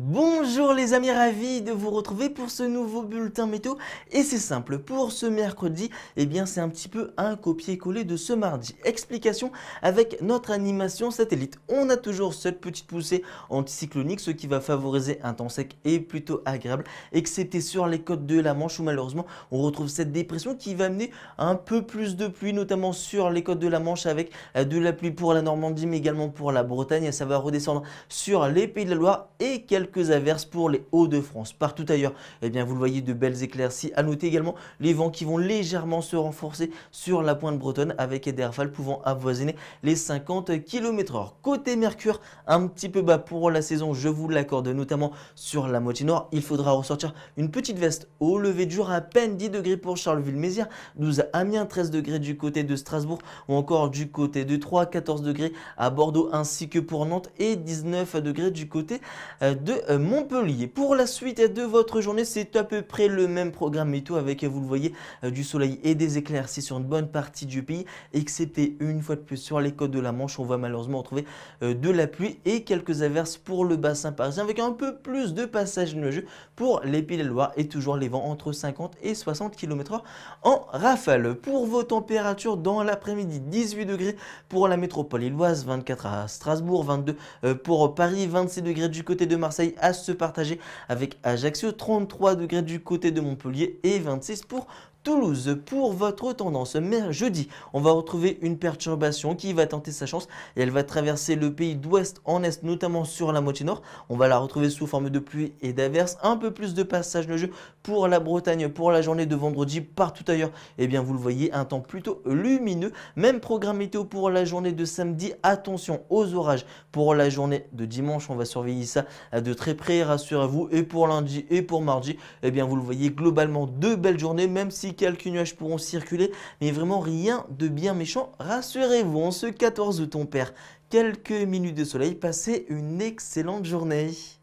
bon Bonjour les amis, ravi de vous retrouver pour ce nouveau bulletin météo. Et c'est simple, pour ce mercredi, eh bien c'est un petit peu un copier-coller de ce mardi. Explication avec notre animation satellite. On a toujours cette petite poussée anticyclonique, ce qui va favoriser un temps sec et plutôt agréable, excepté sur les côtes de la Manche où malheureusement on retrouve cette dépression qui va amener un peu plus de pluie, notamment sur les côtes de la Manche avec euh, de la pluie pour la Normandie mais également pour la Bretagne. Ça va redescendre sur les Pays de la Loire et quelques averses pour les Hauts-de-France. Partout ailleurs, eh bien, vous le voyez, de belles éclaircies. À noter également les vents qui vont légèrement se renforcer sur la pointe bretonne avec des rafales pouvant avoisiner les 50 km h Côté Mercure, un petit peu bas pour la saison, je vous l'accorde, notamment sur la moitié nord. Il faudra ressortir une petite veste au lever du jour, à peine 10 degrés pour Charleville-Mézières, 12 à Amiens, 13 degrés du côté de Strasbourg ou encore du côté de Troyes, 14 degrés à Bordeaux ainsi que pour Nantes et 19 degrés du côté euh, de euh, Montpellier. Pour la suite de votre journée, c'est à peu près le même programme et tout avec, vous le voyez, euh, du soleil et des éclaircies sur une bonne partie du pays, excepté une fois de plus sur les côtes de la Manche. On va malheureusement trouver euh, de la pluie et quelques averses pour le bassin parisien avec un peu plus de passages nuageux pour les Pays de Loire et toujours les vents entre 50 et 60 km h en rafale. Pour vos températures dans l'après-midi, 18 degrés pour la métropole illoise, 24 à Strasbourg, 22 euh, pour Paris, 26 degrés du côté de Marseille à ce partagé avec Ajaccio, 33 degrés du côté de Montpellier et 26 pour Toulouse. Pour votre tendance, jeudi, on va retrouver une perturbation qui va tenter sa chance et elle va traverser le pays d'ouest en est, notamment sur la moitié nord. On va la retrouver sous forme de pluie et d'averse. Un peu plus de passage de jeu pour la Bretagne pour la journée de vendredi. Partout ailleurs, eh bien vous le voyez, un temps plutôt lumineux. Même programme météo pour la journée de samedi. Attention aux orages pour la journée de dimanche. On va surveiller ça de très près, rassurez-vous. Et pour lundi et pour mardi, eh bien vous le voyez, globalement deux belles journées, même si quelques nuages pourront circuler, mais vraiment rien de bien méchant. Rassurez-vous, en ce 14 août, ton père. quelques minutes de soleil. Passez une excellente journée.